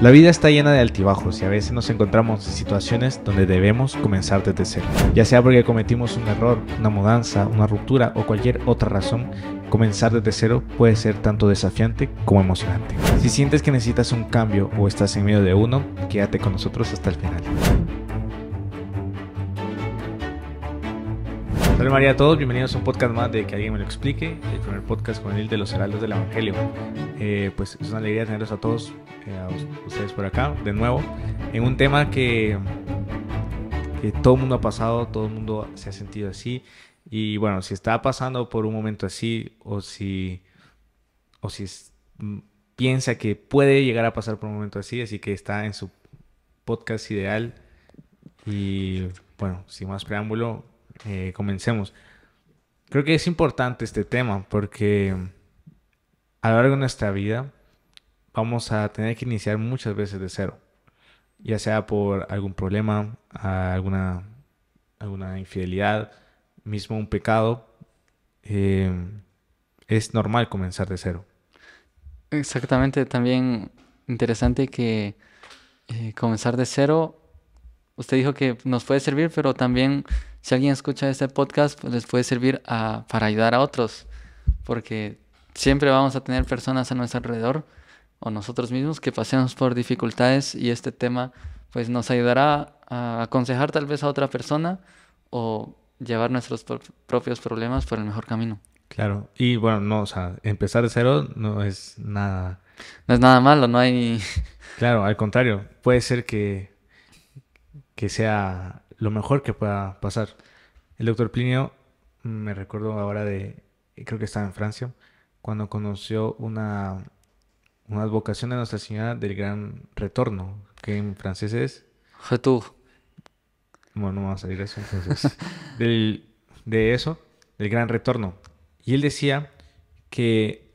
La vida está llena de altibajos y a veces nos encontramos en situaciones donde debemos comenzar desde cero. Ya sea porque cometimos un error, una mudanza, una ruptura o cualquier otra razón, comenzar desde cero puede ser tanto desafiante como emocionante. Si sientes que necesitas un cambio o estás en medio de uno, quédate con nosotros hasta el final. Hola María a todos, bienvenidos a un podcast más de Que alguien me lo explique, el eh, primer podcast con el de los heraldos del Evangelio. Eh, pues es una alegría tenerlos a todos a ustedes por acá, de nuevo, en un tema que, todo el mundo ha pasado, todo el mundo se ha sentido así. Y bueno, si está pasando por un momento así, o si, o si mm, piensa que puede llegar a pasar por un momento así, así que está en su podcast ideal. Y bueno, sin más preámbulo, eh, comencemos. Creo que es importante este tema porque a lo largo de nuestra vida vamos a tener que iniciar muchas veces de cero, ya sea por algún problema, alguna, alguna infidelidad, mismo un pecado. Eh, es normal comenzar de cero. Exactamente, también interesante que eh, comenzar de cero, usted dijo que nos puede servir, pero también si alguien escucha este podcast, pues, les puede servir para ayudar a otros, porque siempre vamos a tener personas a nuestro alrededor o nosotros mismos que pasemos por dificultades y este tema pues nos ayudará a aconsejar tal vez a otra persona o llevar nuestros propios problemas por el mejor camino. Claro, y bueno, no, o sea, empezar de cero no es nada. No es nada malo, no hay. Claro, al contrario, puede ser que, que sea lo mejor que pueda pasar. El doctor Plinio, me recuerdo ahora de, creo que estaba en Francia, cuando conoció una una advocación de Nuestra Señora del Gran Retorno, que en francés es... Retour. Bueno, no va a salir eso entonces. del, de eso, del Gran Retorno. Y él decía que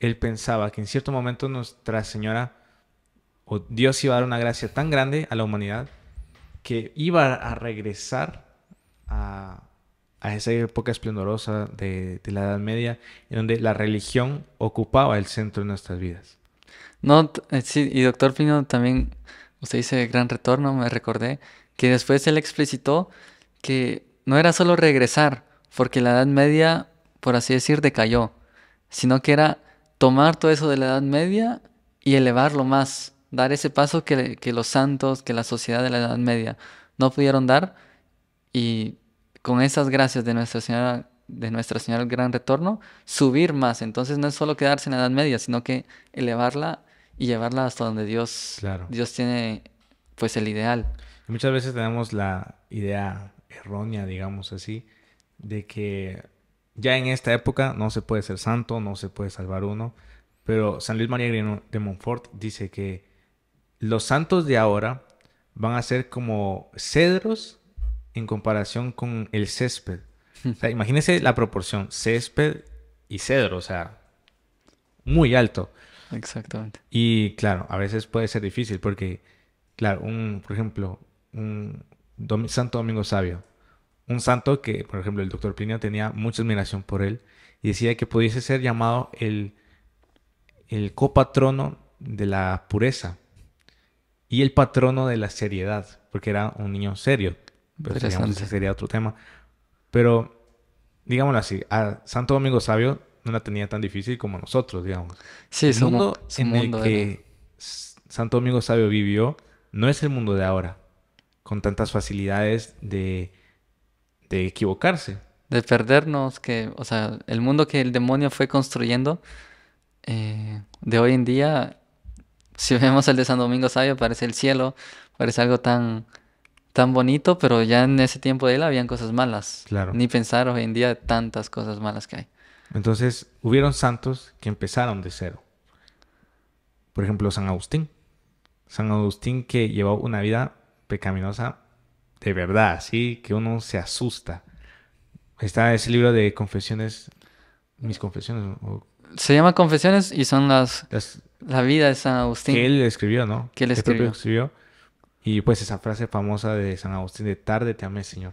él pensaba que en cierto momento Nuestra Señora o Dios iba a dar una gracia tan grande a la humanidad que iba a regresar a a esa época esplendorosa de, la Edad Media, en donde la religión ocupaba el centro de nuestras vidas. No, eh, sí, y doctor Pino también, usted dice gran retorno, me recordé, que después él explicitó que no era solo regresar, porque la Edad Media, por así decir, decayó, sino que era tomar todo eso de la Edad Media y elevarlo más, dar ese paso que, que los santos, que la sociedad de la Edad Media no pudieron dar y con esas gracias de Nuestra Señora de Nuestra Señora el Gran Retorno, subir más. Entonces no es solo quedarse en la Edad Media, sino que elevarla y llevarla hasta donde Dios, Dios tiene pues el ideal. muchas veces tenemos la idea errónea, digamos así, de que ya en esta época no se puede ser santo, no se puede salvar uno, pero San Luis María de Montfort dice que los santos de ahora van a ser como cedros en comparación con el césped. Hmm. O imagínense la proporción césped y cedro, o sea, muy alto. Exactamente. Y claro, a veces puede ser difícil porque, claro, un, por ejemplo, un Santo Domingo Sabio, un santo que, por ejemplo, el doctor Plinio tenía mucha admiración por él y decía que pudiese ser llamado el, el copatrono de la pureza y el patrono de la seriedad, porque era un niño serio. Pero pues, digamos, ese sería otro tema. Pero, digámoslo así, a Santo Domingo Sabio no la tenía tan difícil como nosotros, digamos. Sí, el mundo en el que Santo Domingo Sabio vivió no es el mundo de ahora, con tantas facilidades de, de equivocarse. De perdernos, que, o sea, el mundo que el demonio fue construyendo eh, de hoy en día, si vemos el de San Domingo Sabio, parece el cielo, parece algo tan tan bonito, pero ya en ese tiempo de él habían cosas malas. Claro. Ni pensar hoy en día tantas cosas malas que hay. Entonces, hubieron santos que empezaron de cero. Por ejemplo, San Agustín. San Agustín que llevó una vida pecaminosa de verdad, sí, que uno se asusta. Está ese libro de confesiones, mis confesiones. Se llama Confesiones y son las, la vida de San Agustín. Que él escribió, ¿no? Que él escribió y pues esa frase famosa de San Agustín de tarde te amé, Señor.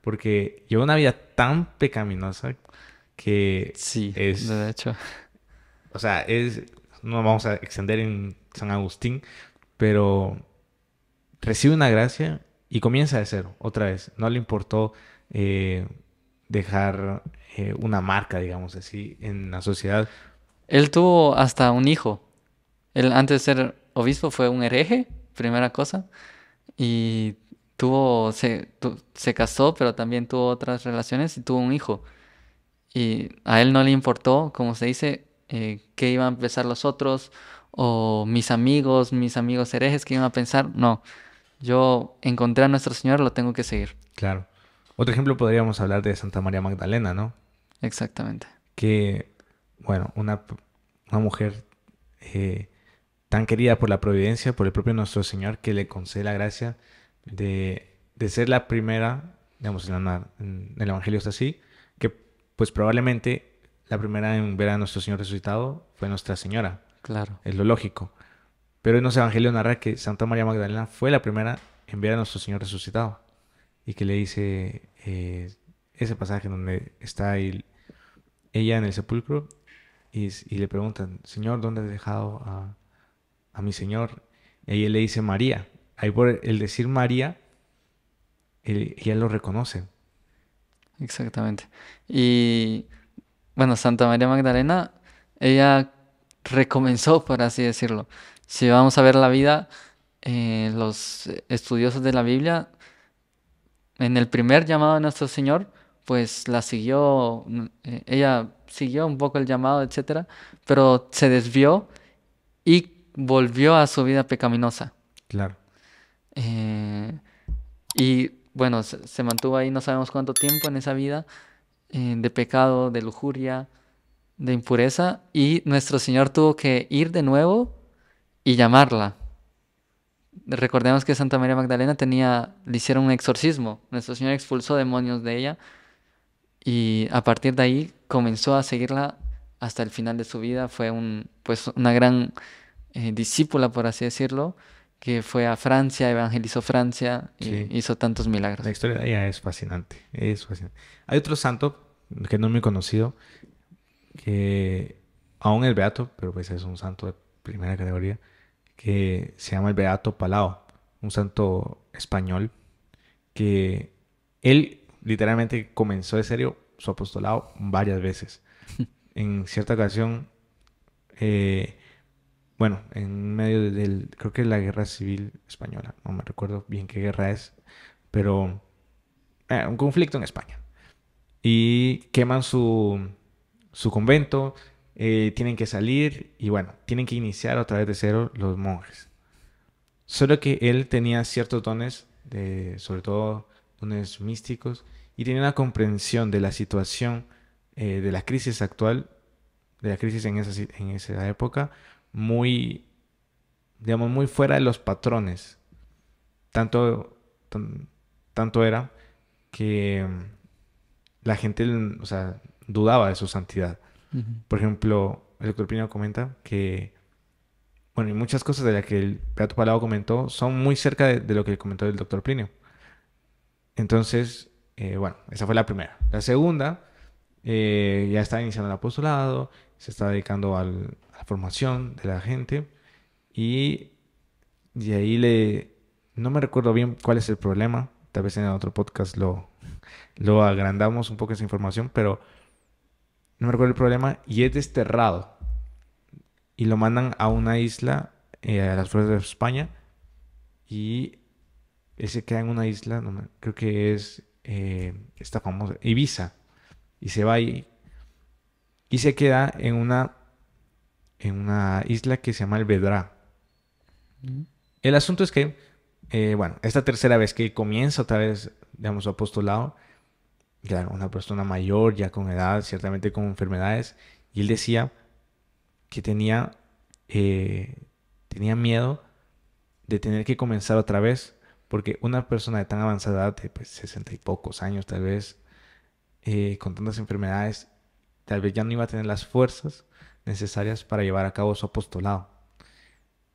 Porque ...llevó una vida tan pecaminosa que sí, es... De hecho. O sea, es... No vamos a extender en San Agustín, pero recibe una gracia y comienza de cero, otra vez. No le importó eh, dejar eh, una marca, digamos así, en la sociedad. Él tuvo hasta un hijo. Él antes de ser obispo fue un hereje primera cosa. Y tuvo, se, se casó, pero también tuvo otras relaciones y tuvo un hijo. Y a él no le importó, como se dice, eh, qué iban a pensar los otros o mis amigos, mis amigos herejes, qué iban a pensar. No, yo encontré a nuestro Señor, lo tengo que seguir. Claro. Otro ejemplo podríamos hablar de Santa María Magdalena, ¿no? Exactamente. Que, bueno, una, una mujer eh, tan querida por la providencia, por el propio nuestro Señor, que le concede la gracia de, de ser la primera, digamos, en, en el Evangelio está así, que pues probablemente la primera en ver a nuestro Señor resucitado fue Nuestra Señora. Claro. Es lo lógico. Pero en los evangelios narra que Santa María Magdalena fue la primera en ver a nuestro Señor resucitado. Y que le dice eh, ese pasaje donde está ella en el sepulcro y, y, le preguntan, Señor, ¿dónde has dejado a, a mi Señor. Y le dice María. Ahí por el decir María, ella lo reconoce. Exactamente. Y bueno, Santa María Magdalena, ella recomenzó, por así decirlo. Si vamos a ver la vida, eh, los estudiosos de la Biblia, en el primer llamado de nuestro Señor, pues la siguió, eh, ella siguió un poco el llamado, etcétera, pero se desvió y volvió a su vida pecaminosa. Claro. Eh, y bueno, se, mantuvo ahí no sabemos cuánto tiempo en esa vida eh, de pecado, de lujuria, de impureza. Y nuestro Señor tuvo que ir de nuevo y llamarla. Recordemos que Santa María Magdalena tenía, le hicieron un exorcismo. Nuestro Señor expulsó demonios de ella y a partir de ahí comenzó a seguirla hasta el final de su vida. Fue un, pues, una gran eh, discípula, por así decirlo, que fue a Francia, evangelizó Francia y hizo tantos milagros. La historia de es fascinante, Hay otro santo que no es muy conocido, que aún el Beato, pero pues es un santo de primera categoría, que se llama el Beato Palao, un santo español, que él literalmente comenzó de serio su apostolado varias veces. en cierta ocasión, eh, bueno, en medio del, creo que la guerra civil española, no me recuerdo bien qué guerra es, pero eh, un conflicto en España. Y queman su, convento, eh, tienen que salir y bueno, tienen que iniciar a través de cero los monjes. Solo que él tenía ciertos dones, de, sobre todo dones místicos, y tenía una comprensión de la situación, eh, de la crisis actual, de la crisis en esa, en esa época, muy, digamos, muy fuera de los patrones. Tanto, tanto era que mm, la gente, mm, o sea, dudaba de su santidad. Por ejemplo, el doctor Plinio comenta que, bueno, y muchas cosas de las que el Beato Palado comentó son muy cerca de, lo que comentó el doctor Plinio. Entonces, eh, bueno, esa fue la primera. La segunda, eh, ya está iniciando el apostolado, se está dedicando al, la formación de la gente y de ahí le... No me recuerdo bien cuál es el problema, tal vez en otro podcast lo, lo agrandamos un poco esa información, pero no me recuerdo el problema y es desterrado y lo mandan a una isla eh, a las fuerzas de España y ese se queda en una isla, creo que es eh, esta famosa Ibiza y se va ahí y se queda en una en una isla que se llama el El asunto es que, eh, bueno, esta tercera vez que comienza otra vez, digamos, su apostolado, una persona mayor, ya con edad, ciertamente con enfermedades, y él decía que tenía, eh, tenía miedo de tener que comenzar otra vez, porque una persona de tan avanzada edad, de pues, 60 y pocos años tal vez, eh, con tantas enfermedades, tal vez ya no iba a tener las fuerzas necesarias para llevar a cabo su apostolado.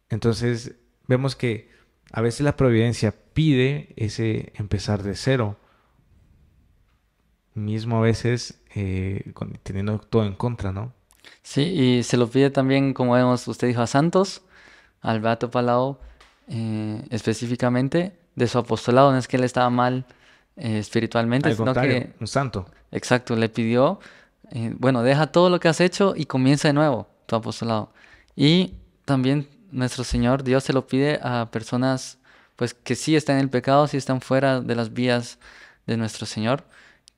Entonces vemos que a veces la providencia pide ese empezar de cero, mismo a veces eh, teniendo todo en contra, ¿no? Sí, y se lo pide también, como vemos, usted dijo a Santos, al Beato Palau, eh, específicamente, de su apostolado, no es que él estaba mal eh, espiritualmente, sino que... Un santo. Exacto, le pidió eh, bueno, deja todo lo que has hecho y comienza de nuevo tu apostolado. Y también nuestro Señor Dios se lo pide a personas pues que sí están en el pecado, sí están fuera de las vías de nuestro Señor,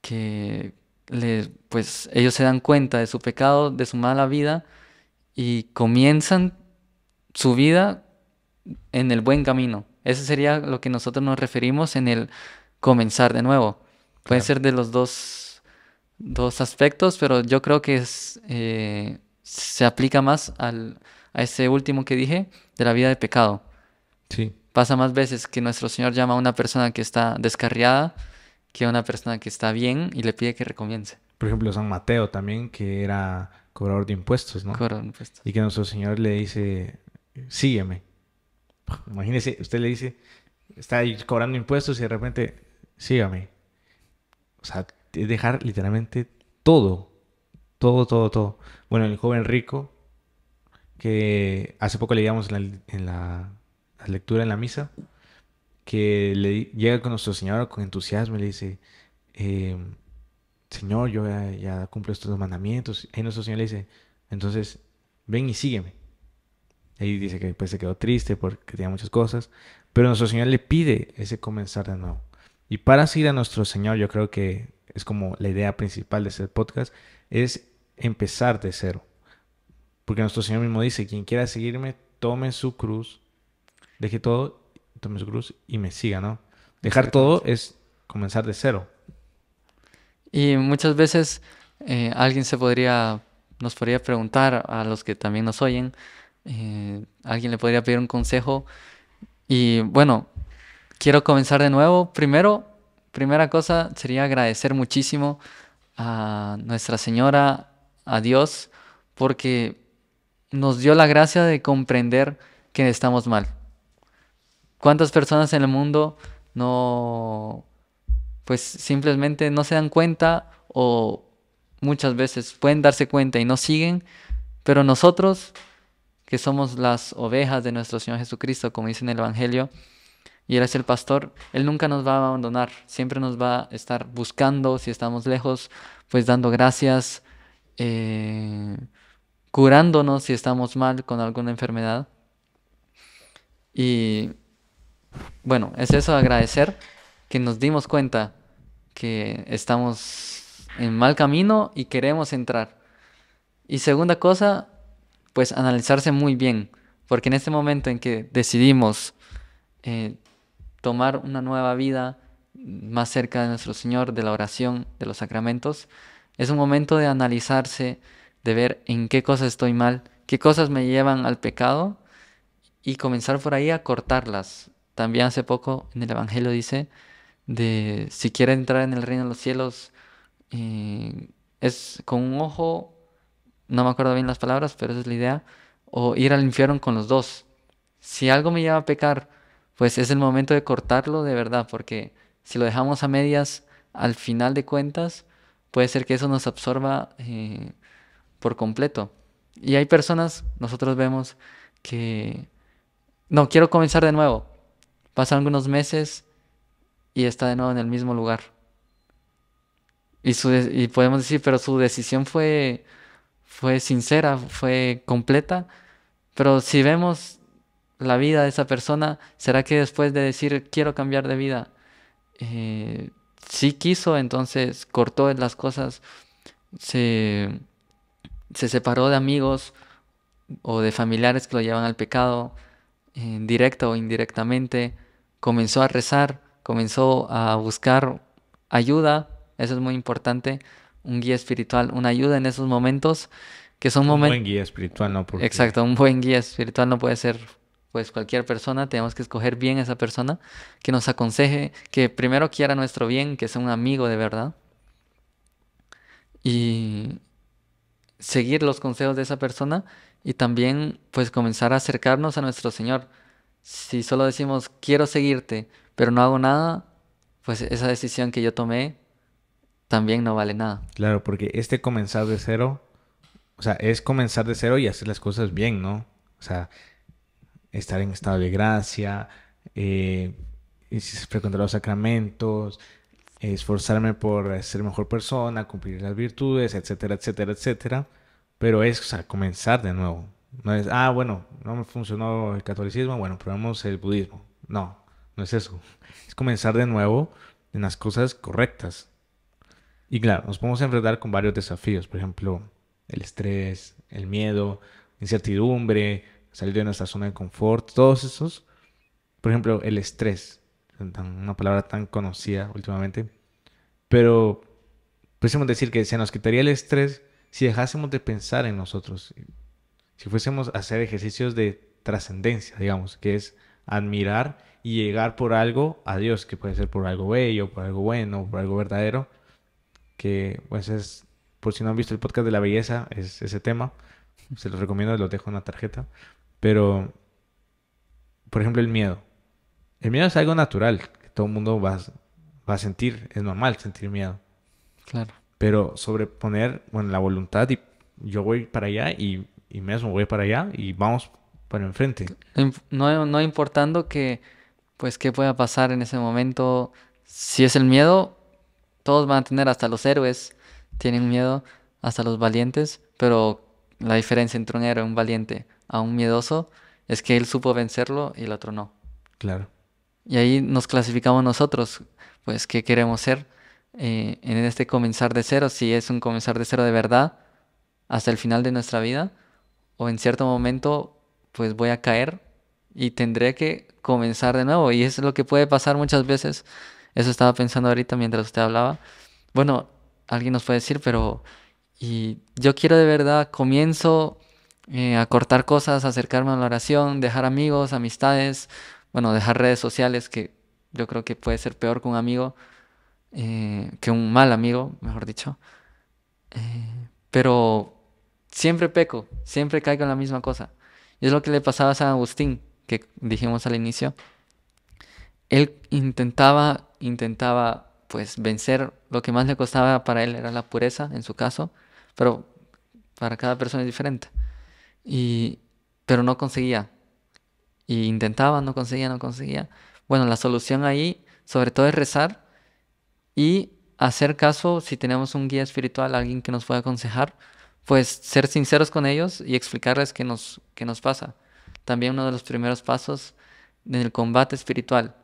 que pues ellos se dan cuenta de su pecado, de su mala vida y comienzan su vida en el buen camino. Ese sería lo que nosotros nos referimos en el comenzar de nuevo. puede ser de los dos dos aspectos, pero yo creo que es, eh, se aplica más al, a ese último que dije de la vida de pecado. Sí. Pasa más veces que nuestro Señor llama a una persona que está descarriada que a una persona que está bien y le pide que recomience. Por ejemplo, San Mateo también, que era cobrador de impuestos, ¿no? Cobrador de impuestos. Y que nuestro Señor le dice, sígueme. Imagínese, usted le dice, está ahí cobrando impuestos y de repente, sígame. O sea, dejar literalmente todo, todo, todo, todo. Bueno, el joven rico, que hace poco le en en la, lectura en la misa, que le llega con nuestro Señor con entusiasmo y le dice, em, Señor, yo ya, cumplo estos mandamientos. Y nuestro Señor le dice, entonces, ven y sígueme. Ahí dice que después pues, se quedó triste porque tenía muchas cosas, pero nuestro Señor le pide ese comenzar de nuevo. Y para seguir a nuestro Señor, yo creo que es como la idea principal de este podcast, es empezar de cero. Porque nuestro Señor mismo dice, quien quiera seguirme, tome su cruz, deje todo, tome su cruz y me siga, ¿no? Dejar todo es comenzar de cero. Y muchas veces eh, alguien se podría, nos podría preguntar a los que también nos oyen, eh, alguien le podría pedir un consejo y bueno, quiero comenzar de nuevo. Primero, primera cosa sería agradecer muchísimo a Nuestra Señora, a Dios, porque nos dio la gracia de comprender que estamos mal. ¿Cuántas personas en el mundo no, pues simplemente no se dan cuenta o muchas veces pueden darse cuenta y no siguen, pero nosotros, que somos las ovejas de nuestro Señor Jesucristo, como dice en el Evangelio, y Él el pastor, Él nunca nos va a abandonar, siempre nos va a estar buscando, si estamos lejos, pues dando gracias, eh, curándonos si estamos mal con alguna enfermedad. Y bueno, es eso agradecer que nos dimos cuenta que estamos en mal camino y queremos entrar. Y segunda cosa, pues analizarse muy bien, porque en este momento en que decidimos eh, tomar una nueva vida más cerca de nuestro Señor, de la oración, de los sacramentos, es un momento de analizarse, de ver en qué cosas estoy mal, qué cosas me llevan al pecado y comenzar por ahí a cortarlas. También hace poco en el Evangelio dice de si quiere entrar en el reino de los cielos eh, es con un ojo, no me acuerdo bien las palabras, pero esa es la idea, o ir al infierno con los dos. Si algo me lleva a pecar, pues es el momento de cortarlo de verdad, porque si lo dejamos a medias al final de cuentas, puede ser que eso nos absorba eh, por completo. Y hay personas, nosotros vemos que, no, quiero comenzar de nuevo. Pasan algunos meses y está de nuevo en el mismo lugar. Y, y podemos decir, pero su decisión fue, fue sincera, fue completa. Pero si vemos la vida de esa persona, ¿será que después de decir quiero cambiar de vida, eh, si quiso, entonces cortó las cosas, se, se, separó de amigos o de familiares que lo llevan al pecado, eh, directo o indirectamente, comenzó a rezar, comenzó a buscar ayuda, eso es muy importante, un guía espiritual, una ayuda en esos momentos que son momentos... Un buen guía espiritual, ¿no? Exacto, un buen guía espiritual no puede ser pues cualquier persona, tenemos que escoger bien a esa persona, que nos aconseje, que primero quiera nuestro bien, que sea un amigo de verdad. Y seguir los consejos de esa persona y también pues comenzar a acercarnos a nuestro Señor. Si solo decimos quiero seguirte, pero no hago nada, pues esa decisión que yo tomé también no vale nada. Claro, porque este comenzar de cero, o sea, es comenzar de cero y hacer las cosas bien, ¿no? O sea, estar en estado de gracia, eh, frecuentar los sacramentos, esforzarme por ser mejor persona, cumplir las virtudes, etcétera, etcétera, etcétera. Pero es, comenzar de nuevo. No es, ah, bueno, no me funcionó el catolicismo, bueno, probemos el budismo. No, no es eso. Es comenzar de nuevo en las cosas correctas. Y claro, nos podemos enfrentar con varios desafíos, por ejemplo, el estrés, el miedo, incertidumbre, salir de nuestra zona de confort, todos esos. Por ejemplo, el estrés, una palabra tan conocida últimamente. Pero pudiésemos decir que se nos quitaría el estrés si dejásemos de pensar en nosotros, si fuésemos a hacer ejercicios de trascendencia, digamos, que es admirar y llegar por algo a Dios, que puede ser por algo bello, por algo bueno, por algo verdadero, que pues es, por si no han visto el podcast de la belleza, es ese tema, se los recomiendo, los dejo en la tarjeta. Pero, por ejemplo, el miedo. El miedo es algo natural, que todo el mundo va, a sentir, es normal sentir miedo. Claro. Pero sobreponer, bueno, la voluntad y yo voy para allá y, y voy para allá y vamos para enfrente. No, no importando que, pues, qué pueda pasar en ese momento, si es el miedo, todos van a tener, hasta los héroes tienen miedo, hasta los valientes, pero la diferencia entre un héroe y un valiente a un miedoso, es que él supo vencerlo y el otro no. Claro. Y ahí nos clasificamos nosotros, pues, ¿qué queremos ser? Eh, en este comenzar de cero, si es un comenzar de cero de verdad, hasta el final de nuestra vida, o en cierto momento, pues voy a caer y tendré que comenzar de nuevo. Y es lo que puede pasar muchas veces. Eso estaba pensando ahorita mientras usted hablaba. Bueno, alguien nos puede decir, pero y yo quiero de verdad, comienzo eh, acortar cosas, acercarme a la oración, dejar amigos, amistades, bueno, dejar redes sociales, que yo creo que puede ser peor que un amigo, eh, que un mal amigo, mejor dicho. Eh, pero siempre peco, siempre caigo en la misma cosa. Y es lo que le pasaba a San Agustín, que dijimos al inicio. Él intentaba, intentaba pues vencer lo que más le costaba para él era la pureza, en su caso, pero para cada persona es diferente. Y, pero no conseguía. Y intentaba, no conseguía, no conseguía. Bueno, la solución ahí, sobre todo, es rezar y hacer caso si tenemos un guía espiritual, alguien que nos pueda aconsejar, pues ser sinceros con ellos y explicarles qué nos, nos pasa. También uno de los primeros pasos en el combate espiritual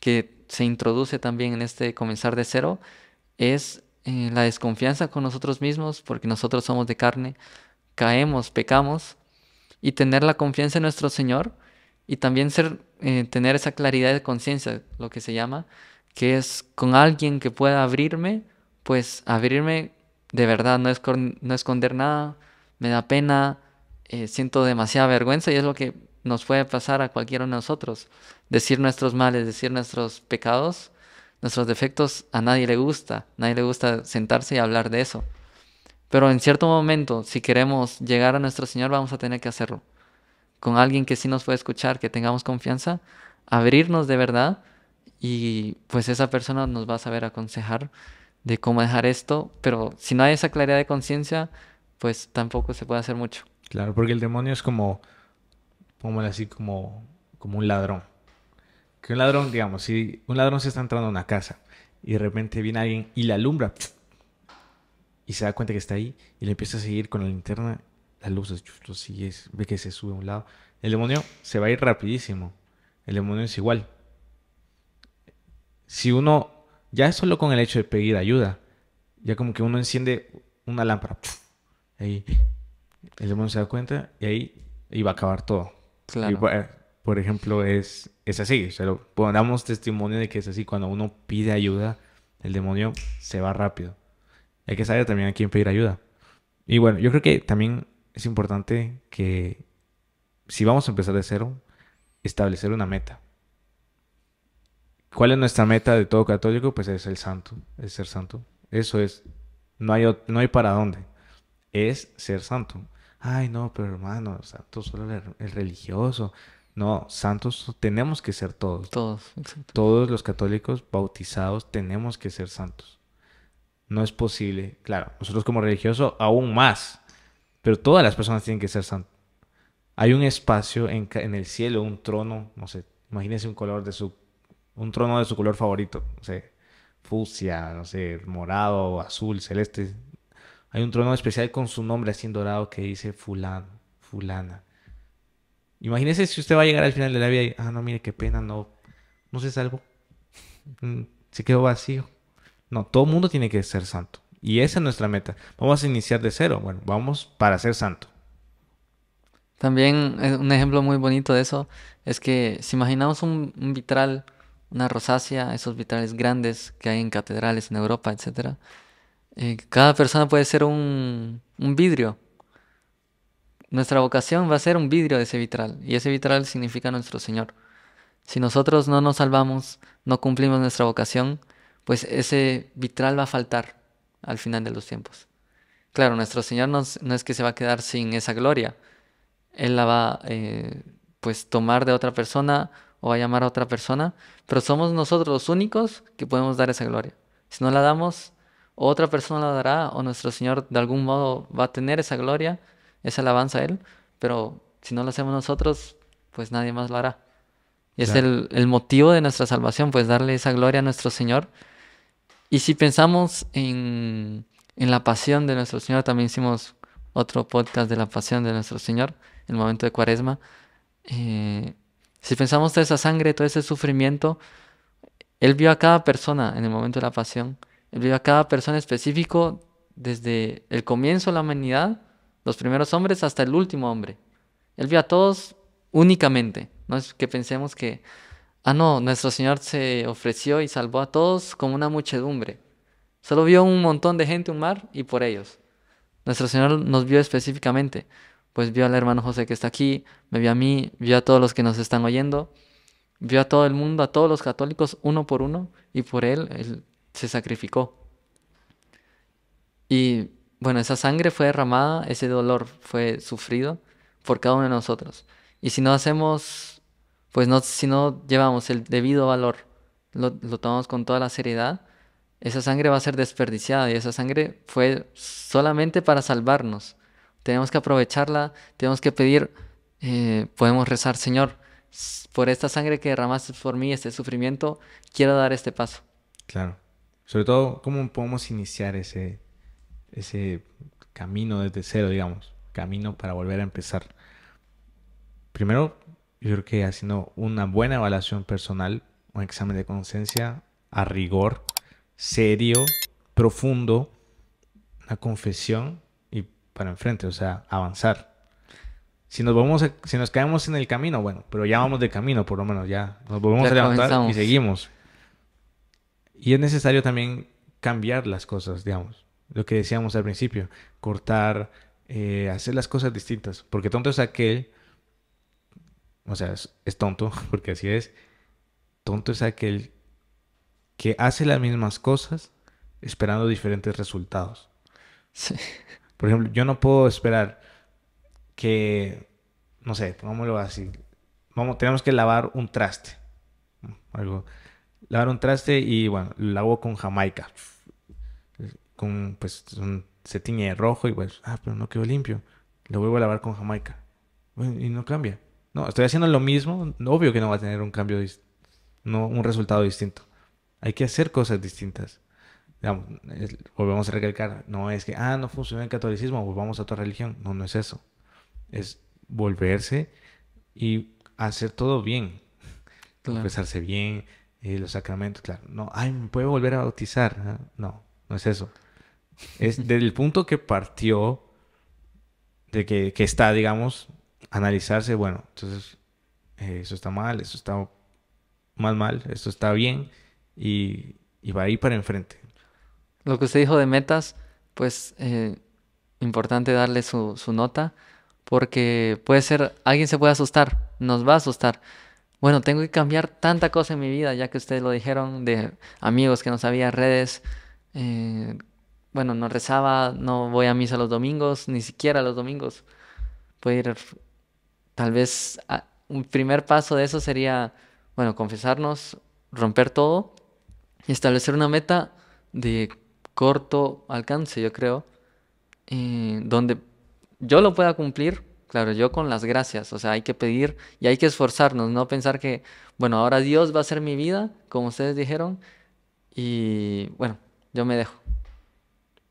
que se introduce también en este comenzar de cero es eh, la desconfianza con nosotros mismos, porque nosotros somos de carne, caemos, pecamos, y tener la confianza en nuestro Señor y también ser, eh, tener esa claridad de conciencia, lo que se llama, que es con alguien que pueda abrirme, pues abrirme de verdad, no, es, no esconder nada, me da pena, eh, siento demasiada vergüenza y es lo que nos puede pasar a cualquiera de nosotros. Decir nuestros males, decir nuestros pecados, nuestros defectos, a nadie le gusta. nadie le gusta sentarse y hablar de eso. Pero en cierto momento, si queremos llegar a nuestro Señor, vamos a tener que hacerlo. Con alguien que sí nos puede escuchar, que tengamos confianza, abrirnos de verdad y pues esa persona nos va a saber aconsejar de cómo dejar esto. Pero si no hay esa claridad de conciencia, pues tampoco se puede hacer mucho. Claro, porque el demonio es como, pongámoslo así, como, como un ladrón. Que un ladrón, digamos, si un ladrón se está entrando a una casa y de repente viene alguien y la alumbra, y se da cuenta que está ahí y le empieza a seguir con la linterna. Las luces, lo sigue, ve que se sube a un lado. El demonio se va a ir rapidísimo. El demonio es igual. Si uno, ya solo con el hecho de pedir ayuda, ya como que uno enciende una lámpara. Ahí, el demonio se da cuenta y ahí iba a acabar todo. Claro. Eh, por ejemplo, es, es así. O testimonio de que es así. Cuando uno pide ayuda, el demonio se va rápido hay que saber también a quién pedir ayuda. Y bueno, yo creo que también es importante que si vamos a empezar de cero, establecer una meta. ¿Cuál es nuestra meta de todo católico? Pues es el santo, es ser santo. Eso es, no hay, no hay para dónde. Es ser santo. Ay, no, pero hermano, santo solo el, el religioso. No, santos tenemos que ser todos. Todos, exacto. Todos los católicos bautizados tenemos que ser santos no es posible. Claro, nosotros como religiosos aún más, pero todas las personas tienen que ser santos. Hay un espacio en, el cielo, un trono, no sé, imagínense un color de su, un trono de su color favorito, no sé, fucsia, no sé, morado, azul, celeste. Hay un trono especial con su nombre así en dorado que dice fulan fulana. Imagínese si usted va a llegar al final de la vida y, ah, no, mire, qué pena, no, no se salvo. Mm, se quedó vacío. No, todo el mundo tiene que ser santo. Y esa es nuestra meta. Vamos a iniciar de cero. Bueno, vamos para ser santo. También un ejemplo muy bonito de eso es que si imaginamos un, vitral, una rosácea, esos vitrales grandes que hay en catedrales en Europa, etc., eh, cada persona puede ser un, un vidrio. Nuestra vocación va a ser un vidrio de ese vitral y ese vitral significa nuestro Señor. Si nosotros no nos salvamos, no cumplimos nuestra vocación, pues ese vitral va a faltar al final de los tiempos. Claro, nuestro Señor no, es que se va a quedar sin esa gloria. Él la va a eh, pues tomar de otra persona o va a llamar a otra persona, pero somos nosotros los únicos que podemos dar esa gloria. Si no la damos, otra persona la dará o nuestro Señor de algún modo va a tener esa gloria, esa alabanza a Él, pero si no la hacemos nosotros, pues nadie más lo hará. Y es el motivo de nuestra salvación, pues darle esa gloria a nuestro Señor y si pensamos en, en la pasión de nuestro Señor, también hicimos otro podcast de la pasión de nuestro Señor, el momento de cuaresma. Eh, si pensamos toda esa sangre, todo ese sufrimiento, Él vio a cada persona en el momento de la pasión, Él vio a cada persona específico desde el comienzo de la humanidad, los primeros hombres, hasta el último hombre. Él vio a todos únicamente. No es que pensemos que Ah, no, nuestro Señor se ofreció y salvó a todos como una muchedumbre. Solo vio un montón de gente, un mar, y por ellos. Nuestro Señor nos vio específicamente, pues vio al hermano José que está aquí, me vio a mí, vio a todos los que nos están oyendo, vio a todo el mundo, a todos los católicos, uno por uno, y por él, él se sacrificó. Y bueno, esa sangre fue derramada, ese dolor fue sufrido por cada uno de nosotros. Y si no hacemos pues no, si no llevamos el debido valor, lo, tomamos con toda la seriedad, esa sangre va a ser desperdiciada y esa sangre fue solamente para salvarnos. Tenemos que aprovecharla, tenemos que pedir, eh, podemos rezar, Señor, por esta sangre que derramaste por mí, este sufrimiento, quiero dar este paso. Claro. Sobre todo, ¿cómo podemos iniciar ese, ese camino desde cero, digamos? Camino para volver a empezar. Primero, yo creo que haciendo una buena evaluación personal, un examen de conciencia a rigor, serio, profundo, una confesión y para enfrente, o sea, avanzar. Si nos, vamos si nos caemos en el camino, bueno, pero ya vamos de camino, por lo menos, ya nos volvemos a levantar y seguimos. Y es necesario también cambiar las cosas, digamos, lo que decíamos al principio, cortar, eh, hacer las cosas distintas, porque tonto es aquel o sea, es, tonto, porque así es, tonto es aquel que hace las mismas cosas esperando diferentes resultados. Por ejemplo, yo no puedo esperar que, no sé, pongámoslo así, vamos, tenemos que lavar un traste. Algo, lavar un traste y bueno, lo lavo con Jamaica. Con, pues, se tiñe de rojo y pues, ah, pero no quedó limpio. Lo vuelvo a lavar con Jamaica. y no cambia. No, estoy haciendo lo mismo, obvio que no va a tener un cambio, no, un resultado distinto. Hay que hacer cosas distintas. Digamos, volvemos a recalcar, no es que, ah, no funciona el catolicismo, volvamos a otra religión. No, no es eso. Es volverse y hacer todo bien. Claro. bien, eh, los sacramentos, claro. No, ay, me puedo volver a bautizar. No, no es eso. Es del punto que partió, de que, que está, digamos, analizarse, bueno, entonces eh, eso está mal, eso está mal mal, esto está bien y, y va ir para enfrente. Lo que usted dijo de metas, pues eh, importante darle su, su nota porque puede ser, alguien se puede asustar, nos va a asustar. Bueno, tengo que cambiar tanta cosa en mi vida, ya que ustedes lo dijeron, de amigos que no sabía, redes. Eh, bueno, no rezaba, no voy a misa los domingos, ni siquiera los domingos. Puede ir tal vez ah, un primer paso de eso sería, bueno, confesarnos, romper todo y establecer una meta de corto alcance, yo creo, eh, donde yo lo pueda cumplir, claro, yo con las gracias, o sea, hay que pedir y hay que esforzarnos, no pensar que, bueno, ahora Dios va a ser mi vida, como ustedes dijeron, y bueno, yo me dejo.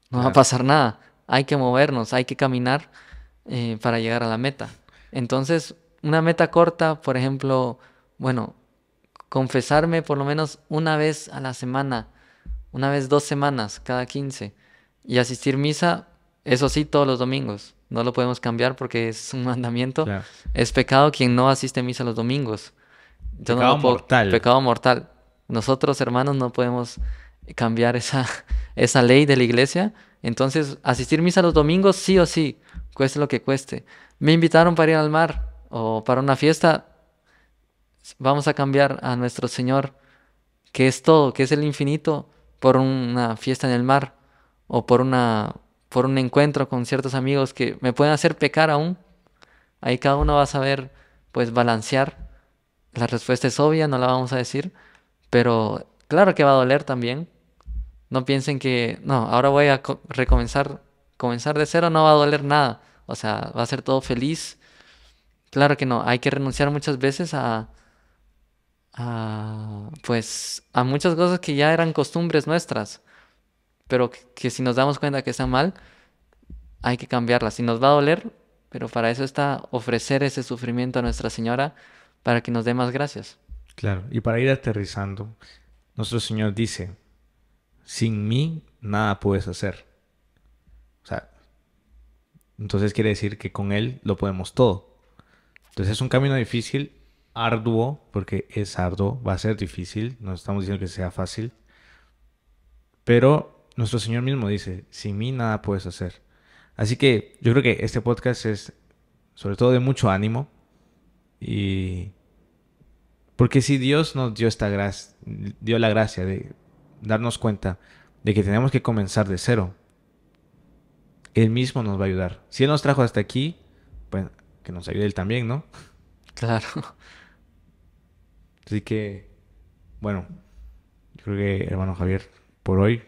No va a pasar nada, hay que movernos, hay que caminar eh, para llegar a la meta. Entonces, una meta corta, por ejemplo, bueno, confesarme por lo menos una vez a la semana, una vez dos semanas, cada 15, y asistir misa, eso sí, todos los domingos. No lo podemos cambiar porque es un mandamiento. Es pecado quien no asiste misa los domingos. pecado mortal. Pecado mortal. Nosotros, hermanos, no podemos cambiar esa, esa ley de la iglesia, entonces, asistir misa los domingos sí o sí, cueste lo que cueste. Me invitaron para ir al mar o para una fiesta. Vamos a cambiar a nuestro Señor, que es todo, que es el infinito, por una fiesta en el mar o por una por un encuentro con ciertos amigos que me pueden hacer pecar aún. Ahí cada uno va a saber pues balancear. La respuesta es obvia, no la vamos a decir, pero claro que va a doler también, no piensen que, no, ahora voy a recomenzar, comenzar de cero, no va a doler nada. O sea, va a ser todo feliz. Claro que no, hay que renunciar muchas veces a, pues, a muchas cosas que ya eran costumbres nuestras. Pero que, si nos damos cuenta que están mal, hay que cambiarlas. Si nos va a doler, pero para eso está ofrecer ese sufrimiento a Nuestra Señora para que nos dé más gracias. Claro, y para ir aterrizando, nuestro Señor dice, sin mí nada puedes hacer. O sea, entonces quiere decir que con Él lo podemos todo. Entonces es un camino difícil, arduo, porque es arduo, va a ser difícil, no estamos diciendo que sea fácil, pero nuestro Señor mismo dice, sin mí nada puedes hacer. Así que yo creo que este podcast es sobre todo de mucho ánimo y porque si Dios nos dio esta gracia, dio la gracia de darnos cuenta de que tenemos que comenzar de cero, Él mismo nos va a ayudar. Si Él nos trajo hasta aquí, pues que nos ayude Él también, ¿no? Claro. Así que, bueno, yo creo que, hermano Javier, por hoy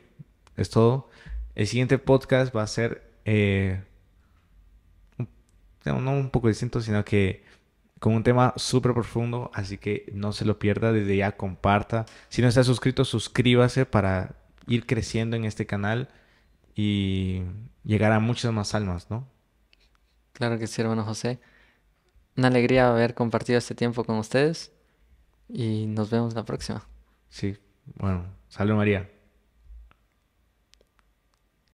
es todo. El siguiente podcast va a ser, eh, no un poco distinto, sino que con un tema súper profundo, así que no se lo pierda, desde ya comparta. Si no está suscrito, suscríbase para ir creciendo en este canal y llegar a muchas más almas, ¿no? Claro que sí, hermano José. Una alegría haber compartido este tiempo con ustedes y nos vemos la próxima. Sí, bueno, salud María.